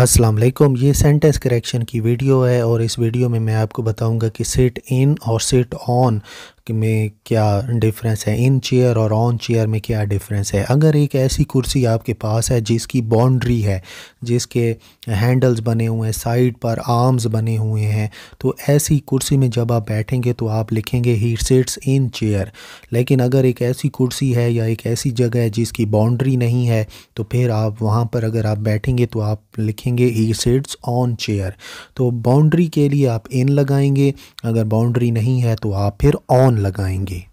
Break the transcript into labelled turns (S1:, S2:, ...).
S1: अस्सलाम वालेकुम ये सेंटेंस करेक्शन की वीडियो है और इस वीडियो में मैं आपको बताऊंगा कि सेट इन और सेट ऑन कि में क्या डिफरेंस है इन चेयर और ऑन चेयर में क्या डिफरेंस है अगर एक ऐसी कुर्सी आपके पास है जिसकी बाउंड्री है जिसके हैंडल्स बने हुए हैं साइड पर आर्म्स बने हुए हैं तो ऐसी कुर्सी में जब आप बैठेंगे तो आप लिखेंगे ही सिट्स इन चेयर लेकिन अगर एक ऐसी कुर्सी है या एक ऐसी जगह है जिसकी बाउंड्री नहीं है तो फिर आप वहाँ पर अगर आप बैठेंगे तो आप लिखेंगे ही सिट्स ऑन चेयर तो बाउंड्री के लिए आप इन लगाएंगे अगर बाउंड्री नहीं है तो आप फिर ऑन लगाएंगे